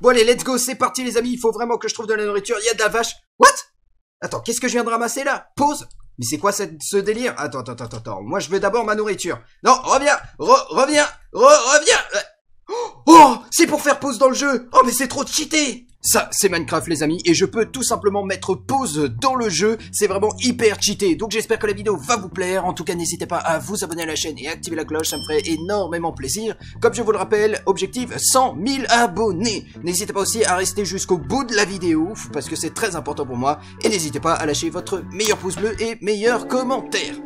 Bon allez, let's go, c'est parti les amis, il faut vraiment que je trouve de la nourriture, il y a de la vache. What Attends, qu'est-ce que je viens de ramasser là Pause Mais c'est quoi cette, ce délire attends, attends, attends, attends, moi je veux d'abord ma nourriture. Non, reviens re, Reviens re, Reviens Oh C'est pour faire pause dans le jeu Oh mais c'est trop cheaté ça, c'est Minecraft les amis, et je peux tout simplement mettre pause dans le jeu, c'est vraiment hyper cheaté, donc j'espère que la vidéo va vous plaire, en tout cas n'hésitez pas à vous abonner à la chaîne et activer la cloche, ça me ferait énormément plaisir. Comme je vous le rappelle, objectif 100 000 abonnés N'hésitez pas aussi à rester jusqu'au bout de la vidéo, parce que c'est très important pour moi, et n'hésitez pas à lâcher votre meilleur pouce bleu et meilleur commentaire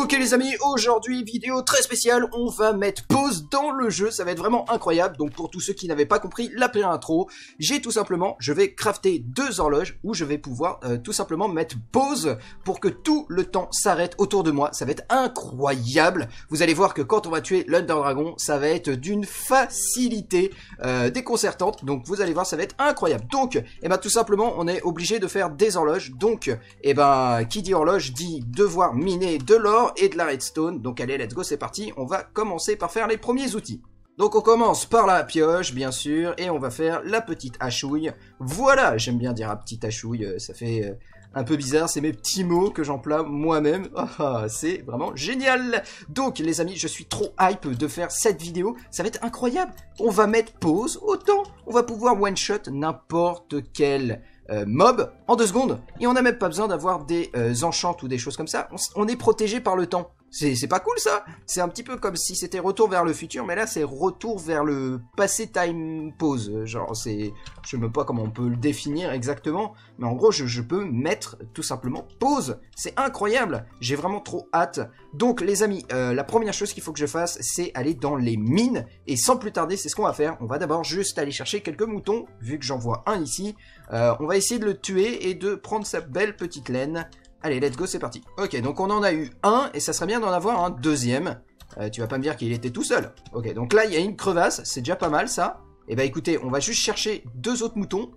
Ok les amis, aujourd'hui vidéo très spéciale, on va mettre pause dans le jeu, ça va être vraiment incroyable, donc pour tous ceux qui n'avaient pas compris la première intro j'ai tout simplement, je vais crafter deux horloges où je vais pouvoir euh, tout simplement mettre pause pour que tout le temps s'arrête autour de moi, ça va être incroyable, vous allez voir que quand on va tuer l'Under Dragon, ça va être d'une facilité euh, déconcertante, donc vous allez voir ça va être incroyable, donc, et eh ben tout simplement on est obligé de faire des horloges, donc, et eh ben qui dit horloge dit devoir miner de l'or, et de la redstone. Donc allez, let's go, c'est parti. On va commencer par faire les premiers outils. Donc on commence par la pioche, bien sûr, et on va faire la petite hachouille. Voilà, j'aime bien dire la petite hachouille, euh, ça fait euh, un peu bizarre, c'est mes petits mots que j'emploie moi-même. Ah, ah, c'est vraiment génial Donc les amis, je suis trop hype de faire cette vidéo, ça va être incroyable. On va mettre pause, autant on va pouvoir one-shot n'importe quelle. Euh, mob en deux secondes. Et on n'a même pas besoin d'avoir des euh, enchantes ou des choses comme ça. on est protégé par le temps. C'est pas cool ça C'est un petit peu comme si c'était retour vers le futur, mais là c'est retour vers le passé time pause. Genre c'est... Je sais même pas comment on peut le définir exactement, mais en gros je, peux mettre tout simplement pause. C'est incroyable J'ai vraiment trop hâte. Donc les amis, euh, la première chose qu'il faut que je fasse, c'est aller dans les mines. Et sans plus tarder, c'est ce qu'on va faire. On va d'abord juste aller chercher quelques moutons, vu que j'en vois un ici. Euh, on va essayer de le tuer et de prendre sa belle petite laine. Allez, let's go, c'est parti. Ok, donc on en a eu un, et ça serait bien d'en avoir un deuxième. Euh, tu vas pas me dire qu'il était tout seul. Ok, donc là, il y a une crevasse, c'est déjà pas mal, ça. Et eh bah ben, écoutez, on va juste chercher deux autres moutons,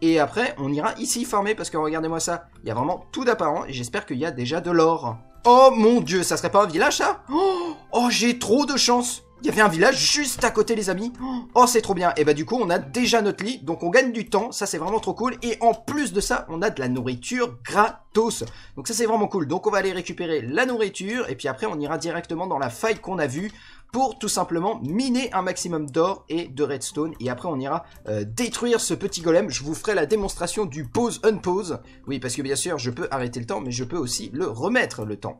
et après, on ira ici farmer, parce que regardez-moi ça, il y a vraiment tout d'apparent, et j'espère qu'il y a déjà de l'or. Oh mon dieu, ça serait pas un village, ça Oh, oh j'ai trop de chance il y avait un village juste à côté, les amis. Oh, c'est trop bien. Et bah, du coup, on a déjà notre lit. Donc, on gagne du temps. Ça, c'est vraiment trop cool. Et en plus de ça, on a de la nourriture gratos. Donc, ça, c'est vraiment cool. Donc, on va aller récupérer la nourriture. Et puis après, on ira directement dans la faille qu'on a vue pour tout simplement miner un maximum d'or et de redstone. Et après, on ira euh, détruire ce petit golem. Je vous ferai la démonstration du pause-unpause. Oui, parce que bien sûr, je peux arrêter le temps, mais je peux aussi le remettre le temps.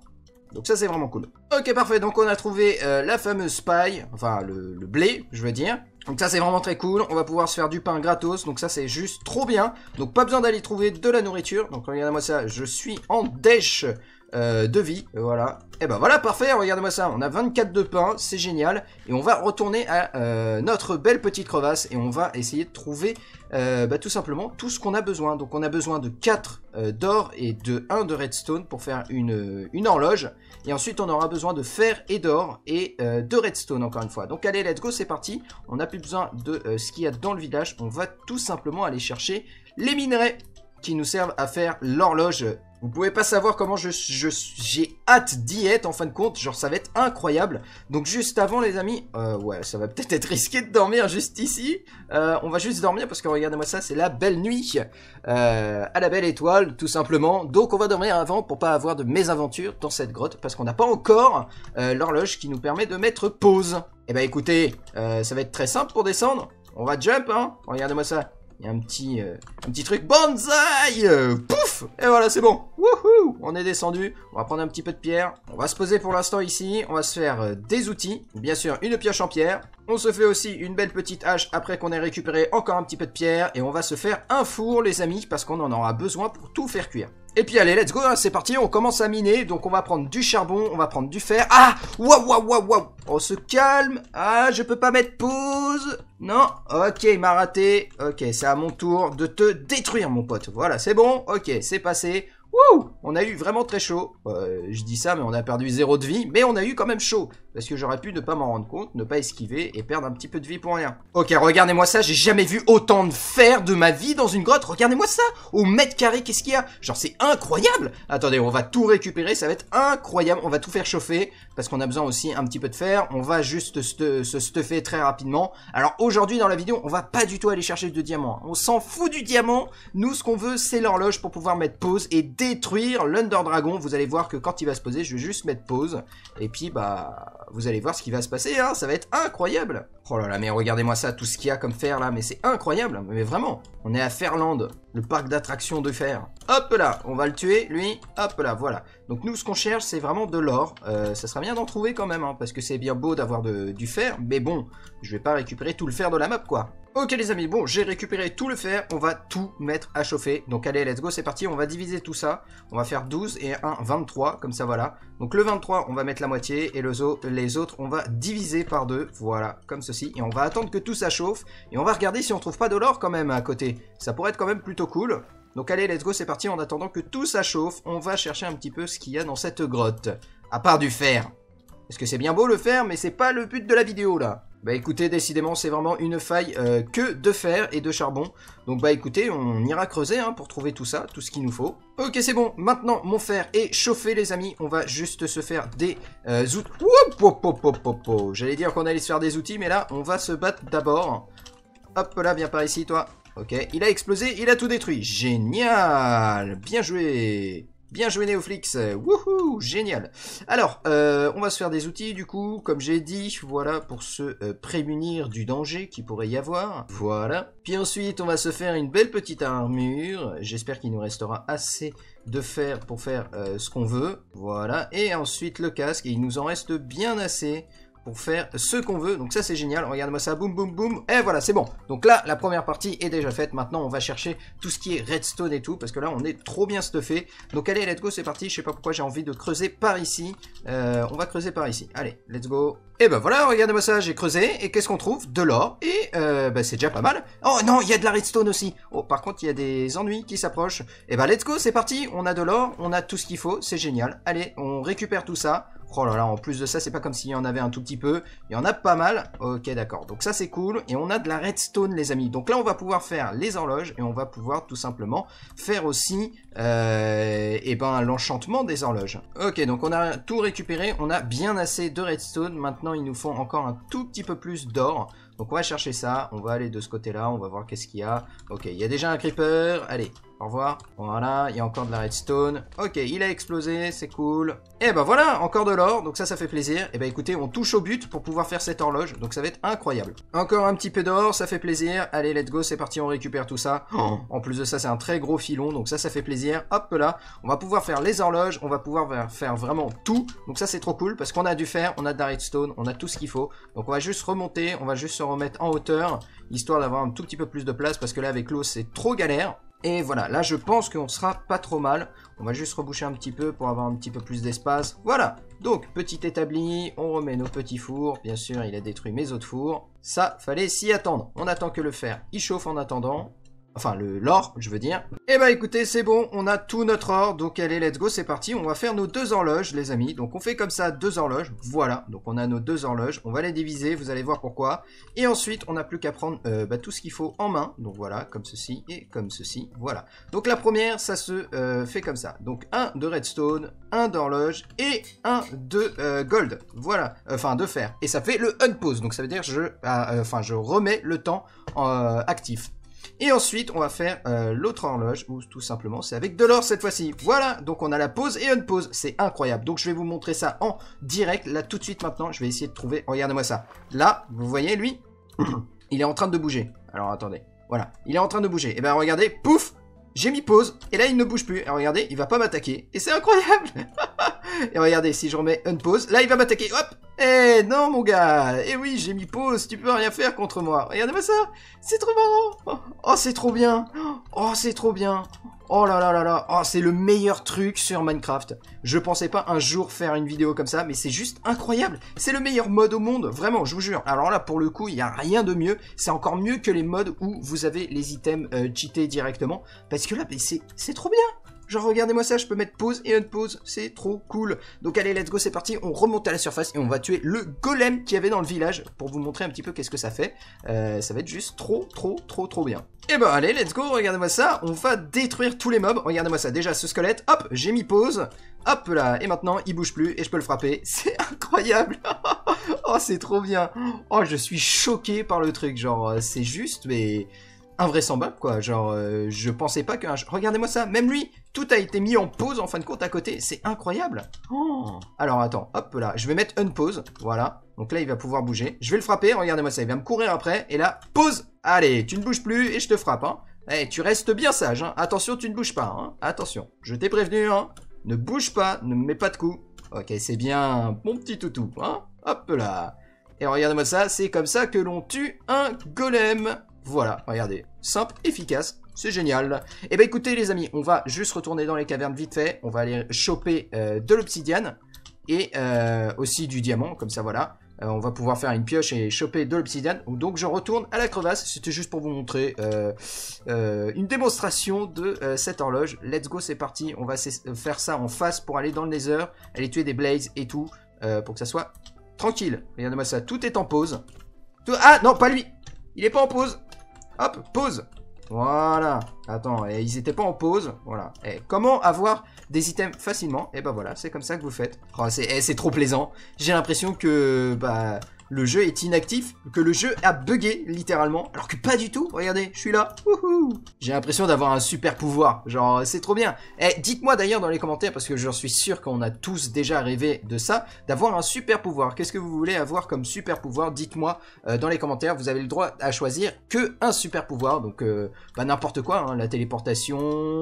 Donc ça c'est vraiment cool. Ok parfait, donc on a trouvé euh, la fameuse paille, enfin le, le, blé je veux dire. Donc ça c'est vraiment très cool, on va pouvoir se faire du pain gratos, donc ça c'est juste trop bien. Donc pas besoin d'aller trouver de la nourriture, donc regardez-moi ça, je suis en dèche euh, de vie, voilà. Et eh ben voilà, parfait, regardez-moi ça, on a 24 de pain, c'est génial. Et on va retourner à euh, notre belle petite crevasse et on va essayer de trouver euh, bah, tout simplement tout ce qu'on a besoin. Donc on a besoin de 4 d'or et de 1 de redstone pour faire une, une horloge. Et ensuite on aura besoin de fer et d'or et de redstone encore une fois. Donc allez, let's go, c'est parti. On n'a plus besoin de ce qu'il y a dans le village, on va tout simplement aller chercher les minerais qui nous servent à faire l'horloge vous pouvez pas savoir comment je, j'ai hâte d'y être en fin de compte, genre ça va être incroyable. Donc juste avant les amis, euh, ouais ça va peut-être être risqué de dormir juste ici. Euh, on va juste dormir parce que regardez-moi ça, c'est la belle nuit euh, à la belle étoile tout simplement. Donc on va dormir avant pour pas avoir de mésaventures dans cette grotte parce qu'on n'a pas encore l'horloge qui nous permet de mettre pause. Et bah ben, écoutez, ça va être très simple pour descendre. On va jump hein, regardez-moi ça. Il y a un petit, euh, un petit truc. bonsaï, euh, Pouf Et voilà, c'est bon. Wouhou On est descendu. On va prendre un petit peu de pierre. On va se poser pour l'instant ici. On va se faire euh, des outils. Bien sûr, une pioche en pierre. On se fait aussi une belle petite hache après qu'on ait récupéré encore un petit peu de pierre. Et on va se faire un four, les amis, parce qu'on en aura besoin pour tout faire cuire. Et puis allez, let's go, hein, c'est parti, on commence à miner. Donc on va prendre du charbon, on va prendre du fer. Ah Waouh, waouh, waouh, waouh On oh, se calme Ah, je peux pas mettre pause Non Ok, il m'a raté. Ok, c'est à mon tour de te détruire, mon pote. Voilà, c'est bon. Ok, c'est passé. Wouh On a eu vraiment très chaud. Euh, je dis ça, mais on a perdu zéro de vie. Mais on a eu quand même chaud. Parce que j'aurais pu ne pas m'en rendre compte, ne pas esquiver et perdre un petit peu de vie pour rien. Ok, regardez-moi ça, j'ai jamais vu autant de fer de ma vie dans une grotte. Regardez-moi ça Au mètre carré, qu'est-ce qu'il y a Genre, c'est incroyable Attendez, on va tout récupérer, ça va être incroyable. On va tout faire chauffer, parce qu'on a besoin aussi un petit peu de fer. On va juste se stuffer très rapidement. Alors aujourd'hui, dans la vidéo, on va pas du tout aller chercher de diamants. On s'en fout du diamant. Nous, ce qu'on veut, c'est l'horloge pour pouvoir mettre pause et détruire l'Under Dragon. Vous allez voir que quand il va se poser, je vais juste mettre pause. Et puis, bah vous allez voir ce qui va se passer, hein, ça va être incroyable Oh là là, mais regardez-moi ça, tout ce qu'il y a comme fer là, mais c'est incroyable, mais vraiment On est à Ferland, le parc d'attractions de fer. Hop là, on va le tuer, lui, hop là, voilà. Donc nous, ce qu'on cherche, c'est vraiment de l'or. Euh, ça sera bien d'en trouver quand même, hein, parce que c'est bien beau d'avoir du fer, mais bon, je vais pas récupérer tout le fer de la map, quoi. Ok les amis, bon j'ai récupéré tout le fer, on va tout mettre à chauffer. Donc allez, let's go, c'est parti, on va diviser tout ça. On va faire 12 et 1, 23, comme ça voilà. Donc le 23, on va mettre la moitié et le les autres, on va diviser par deux, voilà, comme ceci. Et on va attendre que tout ça chauffe et on va regarder si on trouve pas de l'or quand même à côté. Ça pourrait être quand même plutôt cool. Donc allez, let's go, c'est parti, en attendant que tout ça chauffe, on va chercher un petit peu ce qu'il y a dans cette grotte. À part du fer. Parce que c'est bien beau le fer, mais c'est pas le but de la vidéo là. Bah écoutez, décidément, c'est vraiment une faille euh, que de fer et de charbon. Donc bah écoutez, on ira creuser hein, pour trouver tout ça, tout ce qu'il nous faut. Ok, c'est bon, maintenant mon fer est chauffé, les amis. On va juste se faire des euh, outils. J'allais dire qu'on allait se faire des outils, mais là, on va se battre d'abord. Hop là, viens par ici, toi. Ok, il a explosé, il a tout détruit. Génial Bien joué Bien joué Néoflix, wouhou, génial. Alors, euh, on va se faire des outils du coup, comme j'ai dit, voilà, pour se euh, prémunir du danger qui pourrait y avoir, voilà. Puis ensuite, on va se faire une belle petite armure, j'espère qu'il nous restera assez de fer pour faire euh, ce qu'on veut, voilà. Et ensuite le casque, il nous en reste bien assez pour faire ce qu'on veut. Donc ça c'est génial, regarde-moi ça, boum boum boum, et voilà c'est bon. Donc là la première partie est déjà faite, maintenant on va chercher tout ce qui est redstone et tout, parce que là on est trop bien stuffé. Donc allez let's go c'est parti, je sais pas pourquoi j'ai envie de creuser par ici, euh, on va creuser par ici, allez let's go. Et ben voilà, regardez-moi ça, j'ai creusé, et qu'est-ce qu'on trouve De l'or, et euh, ben c'est déjà pas mal. Oh non, il y a de la redstone aussi Oh par contre il y a des ennuis qui s'approchent. Et ben let's go, c'est parti, on a de l'or, on a tout ce qu'il faut, c'est génial. Allez, on récupère tout ça, Oh là là, en plus de ça, c'est pas comme s'il y en avait un tout petit peu. Il y en a pas mal. Ok, d'accord. Donc ça, c'est cool. Et on a de la redstone, les amis. Donc là, on va pouvoir faire les horloges et on va pouvoir tout simplement faire aussi euh, eh ben, l'enchantement des horloges. Ok, donc on a tout récupéré. On a bien assez de redstone. Maintenant, il nous faut encore un tout petit peu plus d'or. Donc on va chercher ça. On va aller de ce côté-là. On va voir qu'est-ce qu'il y a. Ok, il y a déjà un creeper. Allez, au revoir. Voilà, il y a encore de la redstone. Ok, il a explosé, c'est cool. Et eh ben voilà, encore de l'or, donc ça, ça fait plaisir. Et eh ben écoutez, on touche au but pour pouvoir faire cette horloge, donc ça va être incroyable. Encore un petit peu d'or, ça fait plaisir. Allez, let's go, c'est parti, on récupère tout ça. Oh. En plus de ça, c'est un très gros filon, donc ça, ça fait plaisir. Hop là, on va pouvoir faire les horloges, on va pouvoir faire vraiment tout. Donc ça, c'est trop cool, parce qu'on a du fer, on a de la redstone, on a tout ce qu'il faut. Donc on va juste remonter, on va juste se remettre en hauteur, histoire d'avoir un tout petit peu plus de place, parce que là, avec l'eau, c'est trop galère. Et voilà, là je pense qu'on sera pas trop mal. On va juste reboucher un petit peu pour avoir un petit peu plus d'espace. Voilà, donc petit établi, on remet nos petits fours. Bien sûr, il a détruit mes autres fours. Ça, fallait s'y attendre. On attend que le fer, il chauffe en attendant. Enfin, le l'or, je veux dire. Et eh bah ben, écoutez, c'est bon, on a tout notre or. Donc allez, let's go, c'est parti. On va faire nos deux horloges, les amis. Donc on fait comme ça, deux horloges. Voilà, donc on a nos deux horloges. On va les diviser, vous allez voir pourquoi. Et ensuite, on n'a plus qu'à prendre euh, bah, tout ce qu'il faut en main. Donc voilà, comme ceci et comme ceci. Voilà. Donc la première, ça se euh, fait comme ça. Donc un de redstone, un d'horloge et un de euh, gold. Voilà, enfin de fer. Et ça fait le unpause. Donc ça veut dire je, ah, enfin je remets le temps actif. Et ensuite, on va faire euh, l'autre horloge, ou tout simplement, c'est avec de l'or cette fois-ci. Voilà, donc on a la pause et une pause. C'est incroyable. Donc, je vais vous montrer ça en direct, là, tout de suite, maintenant. Je vais essayer de trouver... Regardez-moi ça. Là, vous voyez, lui, il est en train de bouger. Alors, attendez. Voilà, il est en train de bouger. Et eh ben, regardez, pouf j'ai mis pause, et là il ne bouge plus. Et regardez, il va pas m'attaquer. Et c'est incroyable Et regardez, si je remets un pause, là il va m'attaquer. Hop Eh non mon gars Eh oui, j'ai mis pause, tu peux rien faire contre moi. Regardez-moi ça C'est trop marrant Oh, c'est trop bien Oh, c'est trop bien Oh là là là là Oh, c'est le meilleur truc sur Minecraft. Je pensais pas un jour faire une vidéo comme ça, mais c'est juste incroyable C'est le meilleur mode au monde, vraiment, je vous jure. Alors là, pour le coup, il n'y a rien de mieux. C'est encore mieux que les modes où vous avez les items euh, cheatés directement. Parce que là, c'est trop bien Genre, regardez-moi ça, je peux mettre pause et pause, c'est trop cool. Donc allez, let's go, c'est parti, on remonte à la surface et on va tuer le golem qu'il y avait dans le village pour vous montrer un petit peu qu'est-ce que ça fait. Euh, ça va être juste trop, trop, trop, trop bien. Et eh ben allez, let's go, regardez-moi ça, on va détruire tous les mobs. Regardez-moi ça, déjà ce squelette, hop, j'ai mis pause. Hop là, et maintenant il bouge plus et je peux le frapper. C'est incroyable Oh, c'est trop bien Oh, je suis choqué par le truc, genre, euh, c'est juste, mais invraisemblable, quoi. Genre, euh, je pensais pas que... Regardez-moi ça, même lui tout a été mis en pause en fin de compte à côté. C'est incroyable. Oh. Alors attends, hop là. Je vais mettre pause. Voilà. Donc là, il va pouvoir bouger. Je vais le frapper. Regardez-moi ça. Il va me courir après. Et là, pause. Allez, tu ne bouges plus et je te frappe. Hein. Eh, tu restes bien sage. Hein. Attention, tu ne bouges pas. Hein. Attention. Je t'ai prévenu. Hein. Ne bouge pas. Ne mets pas de coups. Ok, c'est bien mon petit toutou. Hein. Hop là. Et regardez-moi ça. C'est comme ça que l'on tue un golem. Voilà, regardez. Simple, efficace, c'est génial. Et eh ben écoutez les amis, on va juste retourner dans les cavernes vite fait. On va aller choper euh, de l'obsidiane et euh, aussi du diamant, comme ça voilà. Euh, on va pouvoir faire une pioche et choper de l'obsidiane. Donc je retourne à la crevasse, c'était juste pour vous montrer une démonstration de cette horloge. Let's go, c'est parti. On va faire ça en face pour aller dans le nether, aller tuer des blazes et tout, pour que ça soit tranquille. Regardez-moi ça, tout est en pause. Ah non, pas lui Il est pas en pause Hop, pause voilà. Attends, ils étaient pas en pause. Voilà. Et comment avoir des items facilement Et ben voilà, c'est comme ça que vous faites. Oh, eh, c'est trop plaisant. J'ai l'impression que bah le jeu est inactif, que le jeu a buggé littéralement, alors que pas du tout, regardez, je suis là, j'ai l'impression d'avoir un super pouvoir, genre c'est trop bien. Et eh, dites-moi d'ailleurs dans les commentaires, parce que j'en suis sûr qu'on a tous déjà rêvé de ça, d'avoir un super pouvoir. Qu'est-ce que vous voulez avoir comme super pouvoir Dites-moi euh, dans les commentaires, vous avez le droit à choisir que un super pouvoir, donc euh, n'importe quoi, hein, la téléportation,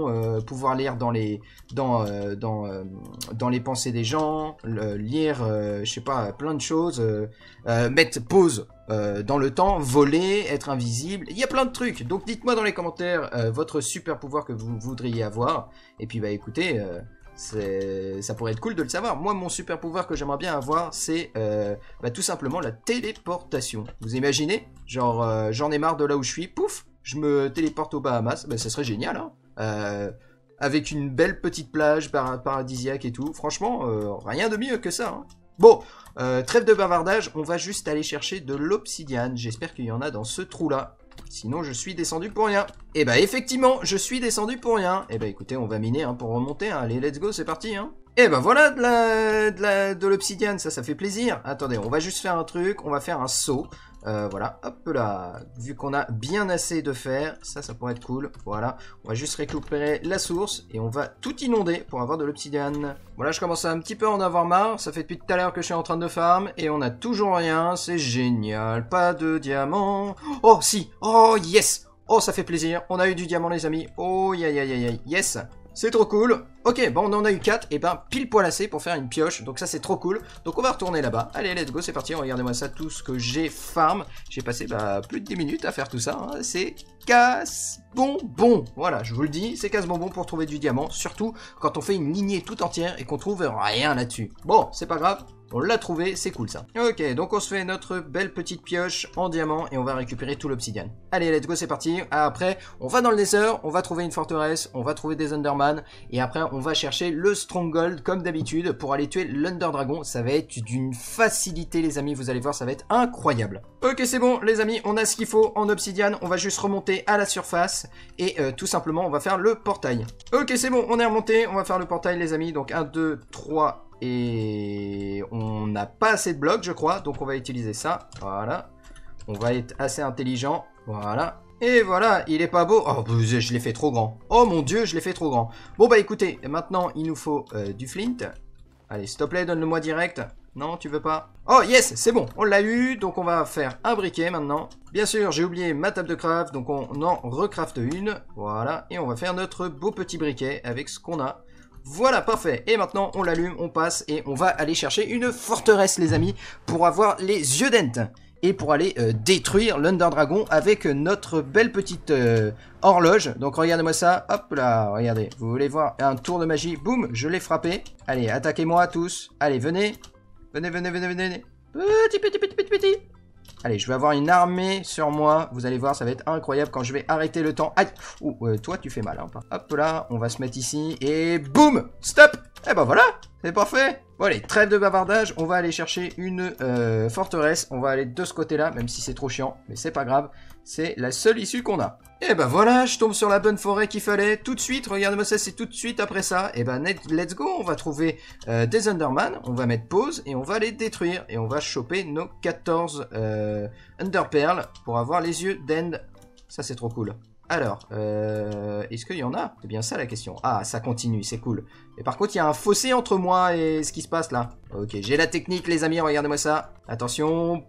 euh, pouvoir lire dans les, dans, dans, dans les pensées des gens, lire, je sais pas, plein de choses. Euh, mettre pause euh, dans le temps, voler, être invisible, il y a plein de trucs. Donc dites-moi dans les commentaires euh, votre super pouvoir que vous voudriez avoir. Et puis bah écoutez, ça pourrait être cool de le savoir. Moi mon super pouvoir que j'aimerais bien avoir, c'est bah, tout simplement la téléportation. Vous imaginez Genre j'en ai marre de là où je suis, pouf, je me téléporte aux Bahamas. Bah ça serait génial hein avec une belle petite plage paradisiaque et tout. Franchement, rien de mieux que ça. Hein Bon, euh, trêve de bavardage, on va juste aller chercher de l'obsidiane. J'espère qu'il y en a dans ce trou-là. Sinon, je suis descendu pour rien. Et eh bah, ben, effectivement, je suis descendu pour rien. Et eh bah, ben, écoutez, on va miner hein, pour remonter. Hein. Allez, let's go, c'est parti. Hein. Et eh bah, ben, voilà de l'obsidiane, ça, ça fait plaisir. Attendez, on va juste faire un truc. On va faire un saut. Euh, voilà, hop là. Vu qu'on a bien assez de fer, ça, ça pourrait être cool. Voilà, on va juste récupérer la source et on va tout inonder pour avoir de l'obsidiane. Voilà, je commence à un petit peu en avoir marre. Ça fait depuis tout à l'heure que je suis en train de farm et on a toujours rien. C'est génial, pas de diamant. Oh, si Oh, yes Oh, ça fait plaisir. On a eu du diamant, les amis. Oh, aïe, aïe, Yes c'est trop cool. Ok, bon, on en a eu 4. Et eh ben, pile poil assez pour faire une pioche. Donc ça, c'est trop cool. Donc on va retourner là-bas. Allez, let's go, c'est parti. Regardez-moi ça, tout ce que j'ai farm. J'ai passé bah, plus de 10 minutes à faire tout ça. Hein. C'est casse-bonbon. Voilà, je vous le dis, c'est casse-bonbon pour trouver du diamant. Surtout quand on fait une lignée toute entière et qu'on trouve rien là-dessus. Bon, c'est pas grave. On l'a trouvé, c'est cool ça. Ok, donc on se fait notre belle petite pioche en diamant et on va récupérer tout l'obsidian. Allez, let's go, c'est parti. Après, on va dans le Nether, on va trouver une forteresse, on va trouver des Underman et après on va chercher le Stronghold comme d'habitude pour aller tuer l'Under Dragon. Ça va être d'une facilité les amis, vous allez voir, ça va être incroyable. Ok, c'est bon les amis, on a ce qu'il faut en obsidian, on va juste remonter à la surface et euh, tout simplement on va faire le portail. Ok, c'est bon, on est remonté, on va faire le portail les amis, donc 1, 2, 3 et on n'a pas assez de blocs, je crois. Donc on va utiliser ça. Voilà. On va être assez intelligent. Voilà. Et voilà, il est pas beau. Oh, je l'ai fait trop grand. Oh mon dieu, je l'ai fait trop grand. Bon bah écoutez, maintenant il nous faut euh, du flint. Allez, s'il te plaît, donne-le-moi direct. Non, tu veux pas Oh yes, c'est bon, on l'a eu, donc on va faire un briquet maintenant. Bien sûr, j'ai oublié ma table de craft, donc on en recrafte une. Voilà, et on va faire notre beau petit briquet avec ce qu'on a. Voilà, parfait. Et maintenant, on l'allume, on passe et on va aller chercher une forteresse, les amis, pour avoir les yeux d'Ent. Et pour aller euh, détruire l'Underdragon Dragon avec notre belle petite euh, horloge. Donc regardez-moi ça. Hop là, regardez. Vous voulez voir un tour de magie. Boum, je l'ai frappé. Allez, attaquez-moi tous. Allez, venez. Venez, venez, venez, venez. Petit, petit, petit, petit, petit. Allez, je vais avoir une armée sur moi. Vous allez voir, ça va être incroyable quand je vais arrêter le temps. Aïe euh, toi, tu fais mal. Hein. Hop là, on va se mettre ici. Et boum Stop Eh ben voilà C'est parfait Bon allez, trêve de bavardage, on va aller chercher une euh, forteresse, on va aller de ce côté-là, même si c'est trop chiant, mais c'est pas grave. C'est la seule issue qu'on a. Et eh ben voilà, je tombe sur la bonne forêt qu'il fallait. Tout de suite, regardez moi ça, c'est tout de suite après ça. Et eh ben let's go, on va trouver euh, des Underman, on va mettre pause et on va les détruire. Et on va choper nos 14 euh, pour avoir les yeux d'End. Ça c'est trop cool. Alors, euh, est-ce qu'il y en a C'est bien ça la question. Ah, ça continue, c'est cool. Et par contre, il y a un fossé entre moi et ce qui se passe là. Ok, j'ai la technique les amis, regardez-moi ça. Attention,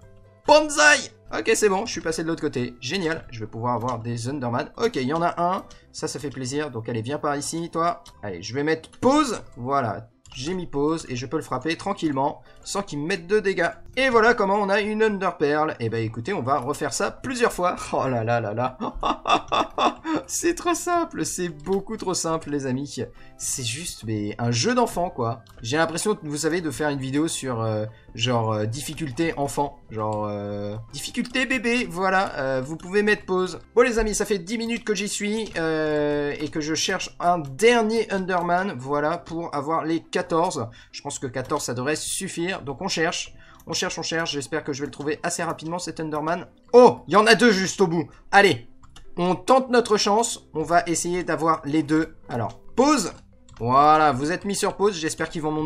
bonsaï Ok, c'est bon, je suis passé de l'autre côté. Génial, je vais pouvoir avoir des Underman. Ok, il y en a un. Ça, ça fait plaisir. Donc, allez, viens par ici, toi. Allez, je vais mettre pause. Voilà, j'ai mis pause et je peux le frapper tranquillement sans qu'il me mette de dégâts. Et voilà comment on a une Underpearl Et eh bah ben, écoutez, on va refaire ça plusieurs fois. Oh là là là là. c'est trop simple, c'est beaucoup trop simple les amis. C'est juste mais un jeu d'enfant quoi. J'ai l'impression, vous savez, de faire une vidéo sur euh, genre euh, difficulté enfant, genre euh, difficulté bébé, voilà, vous pouvez mettre pause. Bon les amis, ça fait 10 minutes que j'y suis et que je cherche un dernier Underman, voilà, pour avoir les 14. Je pense que 14 ça devrait suffire, donc on cherche. On cherche, on cherche, j'espère que je vais le trouver assez rapidement cet Underman. Oh, il y en a deux juste au bout. Allez, on tente notre chance. On va essayer d'avoir les deux. Alors, pause. Voilà, vous êtes mis sur pause. J'espère qu'ils vont m'en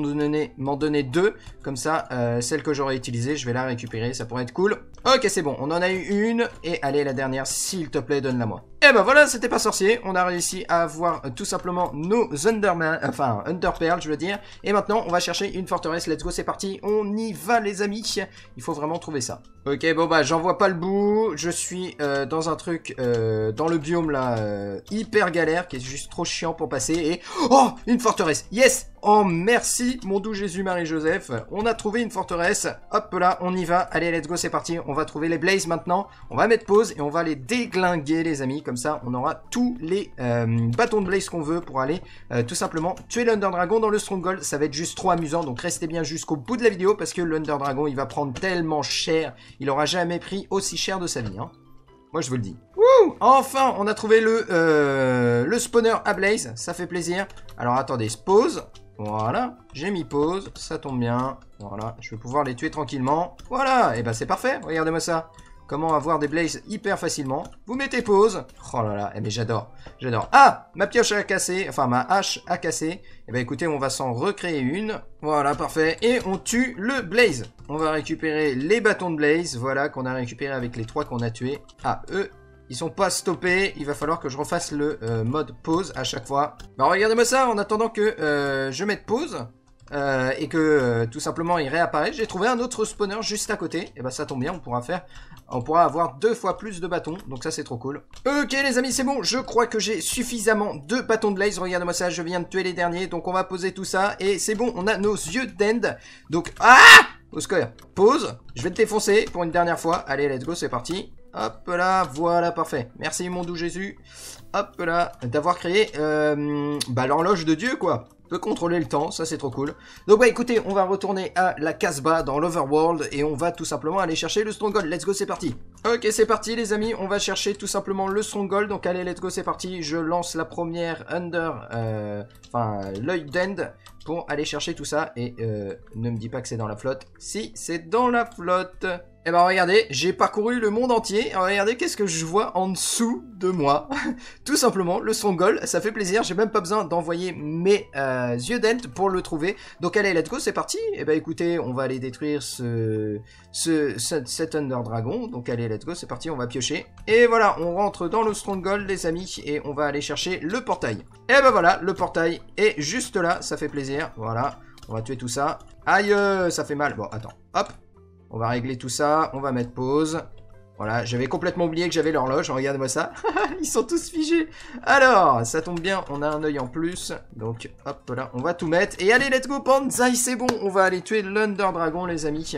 donner, deux. Comme ça, euh, celle que j'aurais utilisée, je vais la récupérer. Ça pourrait être cool. Ok, c'est bon. On en a eu une. Et allez, la dernière, s'il te plaît, donne-la moi. Et eh ben voilà, c'était pas sorcier. On a réussi à avoir euh, tout simplement nos Underman, euh, enfin Underpearl, je veux dire. Et maintenant, on va chercher une forteresse. Let's go, c'est parti. On y va, les amis. Il faut vraiment trouver ça. Ok, bon bah, j'en vois pas le bout. Je suis euh, dans un truc, dans le biome là, hyper galère, qui est juste trop chiant pour passer. Et oh, une forteresse. Yes, Oh merci mon doux Jésus Marie Joseph, on a trouvé une forteresse, hop là on y va, allez let's go c'est parti, on va trouver les Blaze maintenant, on va mettre pause et on va les déglinguer les amis, comme ça on aura tous les euh, bâtons de Blaze qu'on veut pour aller euh, tout simplement tuer l'Underdragon Dragon dans le Stronghold, ça va être juste trop amusant donc restez bien jusqu'au bout de la vidéo parce que l'Underdragon, il va prendre tellement cher, il aura jamais pris aussi cher de sa vie hein. Moi, je vous le dis. enfin, on a trouvé le, euh, le spawner à Blaze. Ça fait plaisir. Alors, attendez, pause. Voilà, j'ai mis pause, ça tombe bien. Voilà, je vais pouvoir les tuer tranquillement. Voilà, et bah ben c'est parfait, regardez-moi ça. Comment avoir des blazes hyper facilement. Vous mettez pause. Oh là là, et eh mais ben, j'adore, j'adore. Ah, ma pioche a cassé, enfin ma hache a cassé. Et eh ben écoutez, on va s'en recréer une. Voilà, parfait. Et on tue le blaze. On va récupérer les bâtons de blaze, voilà, qu'on a récupéré avec les trois qu'on a tués. Ah, eux, ils sont pas stoppés. Il va falloir que je refasse le euh, mode pause à chaque fois. Bah, regardez-moi ça en attendant que euh, je mette pause. Euh, et que tout simplement il réapparaît. J'ai trouvé un autre spawner juste à côté. Et eh bah ça tombe bien, on pourra faire, on pourra avoir deux fois plus de bâtons. Donc ça c'est trop cool. Ok les amis, c'est bon. Je crois que j'ai suffisamment de bâtons de blaze. Regardez-moi ça, je viens de tuer les derniers. Donc on va poser tout ça et c'est bon. On a nos yeux d'end. Donc ah au score. Pause. Je vais te défoncer pour une dernière fois. Allez, let's go, c'est parti. Hop là, voilà, parfait. Merci mon doux Jésus. Hop là, d'avoir créé euh, bah, l'horloge de Dieu, quoi. Peut contrôler le temps, ça c'est trop cool. Donc bah écoutez, on va retourner à la Casbah dans l'Overworld et on va tout simplement aller chercher le Stronghold. Let's go, c'est parti. Ok, c'est parti les amis, on va chercher tout simplement le Stronghold. Donc allez, let's go, c'est parti. Je lance la première Under, euh, enfin l'œil d'End pour aller chercher tout ça. Et euh, ne me dis pas que c'est dans la flotte. Si, c'est dans la flotte. Et eh ben regardez, j'ai parcouru le monde entier, regardez qu'est-ce que je vois en dessous de moi. Tout simplement, le Stronghold, ça fait plaisir, j'ai même pas besoin d'envoyer mes euh, yeux dent pour le trouver. Donc allez, let's go, c'est parti Et eh bah ben, écoutez, on va aller détruire ce, ce, cet Dragon. Donc allez, let's go, c'est parti, on va piocher. Et voilà, on rentre dans le Stronghold, les amis, et on va aller chercher le portail. Et bah ben voilà, le portail est juste là, ça fait plaisir, voilà. On va tuer tout ça. Aïe, euh, ça fait mal. Bon, attends, hop, on va régler tout ça. On va mettre pause. Voilà, j'avais complètement oublié que j'avais l'horloge. Regardez-moi ça. Ils sont tous figés. Alors, ça tombe bien, on a un œil en plus. Donc, hop là, on va tout mettre. Et allez, let's go, Panzai, c'est bon. On va aller tuer l'Under Dragon, les amis.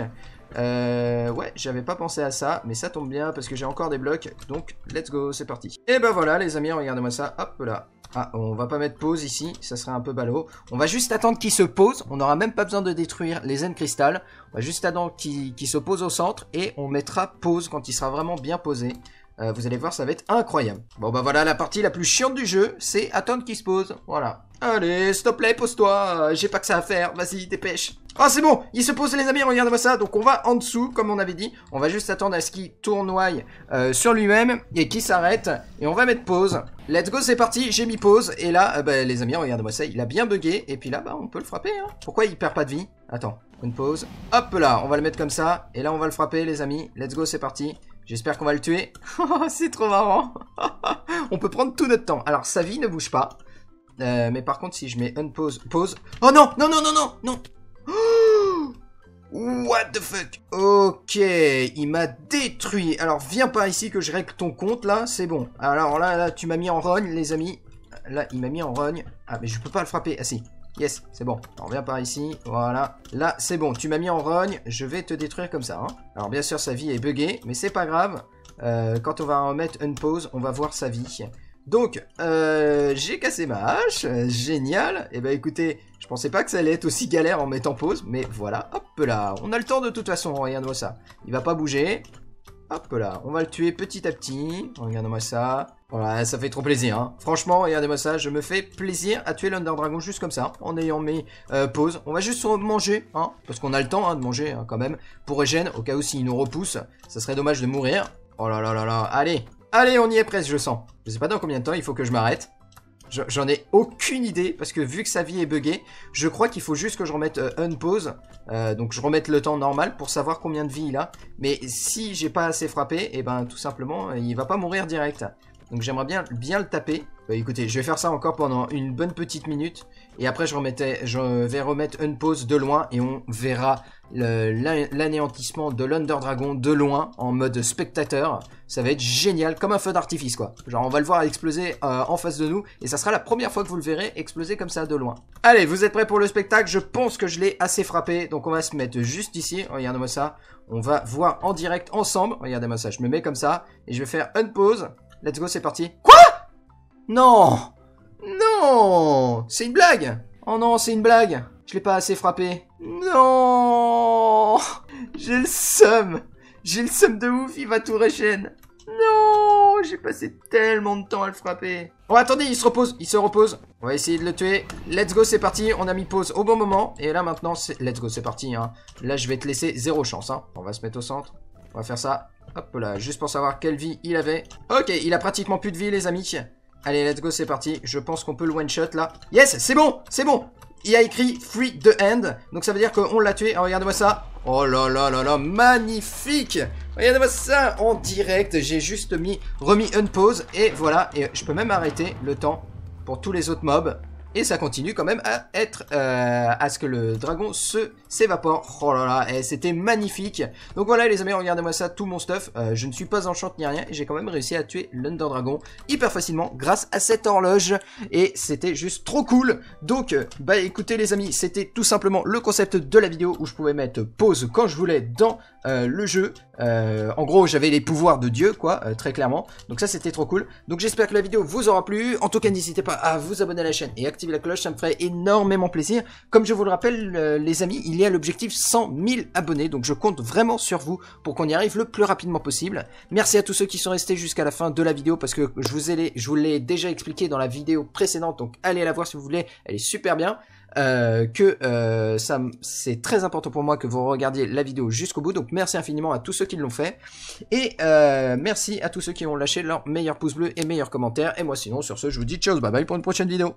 Euh, ouais, j'avais pas pensé à ça, mais ça tombe bien parce que j'ai encore des blocs. Donc, let's go, c'est parti. Et ben voilà, les amis, regardez-moi ça. Hop là. Ah, on va pas mettre pause ici, ça serait un peu ballot. On va juste attendre qu'il se pose, on n'aura même pas besoin de détruire les zen cristal. On va juste attendre qu'il se pose au centre et on mettra pause quand il sera vraiment bien posé. Euh, vous allez voir, ça va être incroyable. Bon, bah voilà, la partie la plus chiante du jeu, c'est attendre qu'il se pose. Voilà. Allez, stop play pose-toi. Euh, j'ai pas que ça à faire. Vas-y, dépêche. Ah, oh, c'est bon. Il se pose, les amis. Regardez-moi ça. Donc, on va en dessous, comme on avait dit. On va juste attendre à ce qu'il tournoie euh, sur lui-même et qu'il s'arrête. Et on va mettre pause. Let's go, c'est parti. J'ai mis pause. Et là, bah, les amis, regardez-moi ça. Il a bien bugué. Et puis là, bah, on peut le frapper. Hein. Pourquoi il perd pas de vie Attends, une pause. Hop là, on va le mettre comme ça. Et là, on va le frapper, les amis. Let's go, c'est parti. J'espère qu'on va le tuer. c'est trop marrant. On peut prendre tout notre temps. Alors, sa vie ne bouge pas. Euh, mais par contre, si je mets un pause... Oh non, non, non, non, non, non What the fuck Ok, il m'a détruit. Alors, viens pas ici que je règle ton compte, là, c'est bon. Alors là, là tu m'as mis en rogne, les amis. Là, il m'a mis en rogne. Ah, mais je peux pas le frapper. Ah si, Yes, c'est bon. on revient par ici, voilà. Là, c'est bon, tu m'as mis en rogne, je vais te détruire comme ça. Hein. Alors bien sûr, sa vie est buggée, mais c'est pas grave. Euh, quand on va remettre une pause, on va voir sa vie. Donc, euh, j'ai cassé ma hache, génial. Et eh ben écoutez, je pensais pas que ça allait être aussi galère en mettant pause, mais voilà, hop là, on a le temps de toute façon, rien de ça. Il va pas bouger, Hop là, on va le tuer petit à petit. Regardez-moi ça. Voilà, ça fait trop plaisir. Hein. Franchement, regardez-moi ça, je me fais plaisir à tuer l'Under Dragon juste comme ça, en ayant mes pause. Euh, pauses. On va juste manger, hein, parce qu'on a le temps hein, de manger hein, quand même, pour Regen, au cas où s'il nous repousse. Ça serait dommage de mourir. Oh là là là là, allez, allez, on y est presque, je sens. Je sais pas dans combien de temps il faut que je m'arrête. J'en ai aucune idée parce que vu que sa vie est buggée, je crois qu'il faut juste que je remette euh, un pause. Euh, donc je remette le temps normal pour savoir combien de vie il a. Mais si j'ai pas assez frappé, et eh ben tout simplement euh, il va pas mourir direct. Donc j'aimerais bien bien le taper. Bah, écoutez, je vais faire ça encore pendant une bonne petite minute. Et après, je, remettais, je vais remettre pause de loin et on verra l'anéantissement de l'Under Dragon de loin en mode spectateur. Ça va être génial, comme un feu d'artifice quoi. Genre on va le voir exploser euh, en face de nous et ça sera la première fois que vous le verrez exploser comme ça de loin. Allez, vous êtes prêts pour le spectacle Je pense que je l'ai assez frappé, donc on va se mettre juste ici. Regardez-moi ça. On va voir en direct ensemble. Regardez-moi ça, je me mets comme ça et je vais faire pause. Let's go, c'est parti. Quoi Non non C'est une blague Oh non, c'est une blague Je l'ai pas assez frappé. Non J'ai le seum J'ai le seum de ouf, il va tout régène Non J'ai passé tellement de temps à le frapper. Bon, attendez, il se repose, il se repose. On va essayer de le tuer. Let's go, c'est parti. On a mis pause au bon moment. Et là, maintenant, c'est... Let's go, c'est parti. Hein. Là, je vais te laisser zéro chance. Hein. On va se mettre au centre. On va faire ça. Hop là, juste pour savoir quelle vie il avait. Ok, il a pratiquement plus de vie, les amis. Allez, let's go, c'est parti. Je pense qu'on peut le one-shot, là. Yes, c'est bon, c'est bon Il a écrit Free the end. donc ça veut dire qu'on l'a tué. Ah, regardez-moi ça Oh là là là là, magnifique Regardez-moi ça en direct, j'ai juste mis, remis une pause, et voilà, et je peux même arrêter le temps pour tous les autres mobs. Et ça continue quand même à être, euh, à ce que le dragon se s'évapore. Oh là là, et eh, c'était magnifique. Donc voilà les amis, regardez-moi ça, tout mon stuff. Euh, je ne suis pas enchanté ni rien et j'ai quand même réussi à tuer l'Under Dragon hyper facilement grâce à cette horloge. Et c'était juste trop cool. Donc euh, bah écoutez les amis, c'était tout simplement le concept de la vidéo où je pouvais mettre pause quand je voulais dans euh, le jeu. en gros, j'avais les pouvoirs de Dieu, quoi, très clairement. Donc ça, c'était trop cool. Donc j'espère que la vidéo vous aura plu. En tout cas, n'hésitez pas à vous abonner à la chaîne et activer la cloche, ça me ferait énormément plaisir. Comme je vous le rappelle, les amis, il y a l'objectif 100 000 abonnés, donc je compte vraiment sur vous pour qu'on y arrive le plus rapidement possible. Merci à tous ceux qui sont restés jusqu'à la fin de la vidéo, parce que je vous ai, je vous l'ai déjà expliqué dans la vidéo précédente, donc allez la voir si vous voulez, elle est super bien. Euh, que euh, ça c'est très important pour moi que vous regardiez la vidéo jusqu'au bout. Donc merci infiniment à tous ceux qui l'ont fait. Et euh, merci à tous ceux qui ont lâché leur meilleur pouce bleu et meilleur commentaire. Et moi sinon sur ce je vous dis ciao, bye bye pour une prochaine vidéo.